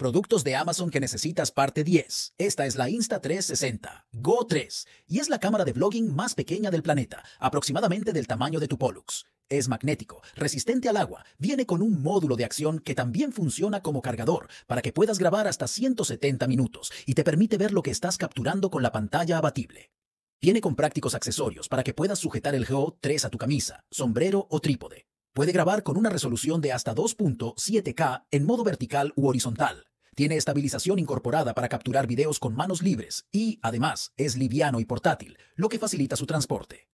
Productos de Amazon que necesitas parte 10. Esta es la Insta360 Go 3 y es la cámara de vlogging más pequeña del planeta, aproximadamente del tamaño de tu Pollux. Es magnético, resistente al agua, viene con un módulo de acción que también funciona como cargador para que puedas grabar hasta 170 minutos y te permite ver lo que estás capturando con la pantalla abatible. Viene con prácticos accesorios para que puedas sujetar el Go 3 a tu camisa, sombrero o trípode. Puede grabar con una resolución de hasta 2.7K en modo vertical u horizontal, tiene estabilización incorporada para capturar videos con manos libres y, además, es liviano y portátil, lo que facilita su transporte.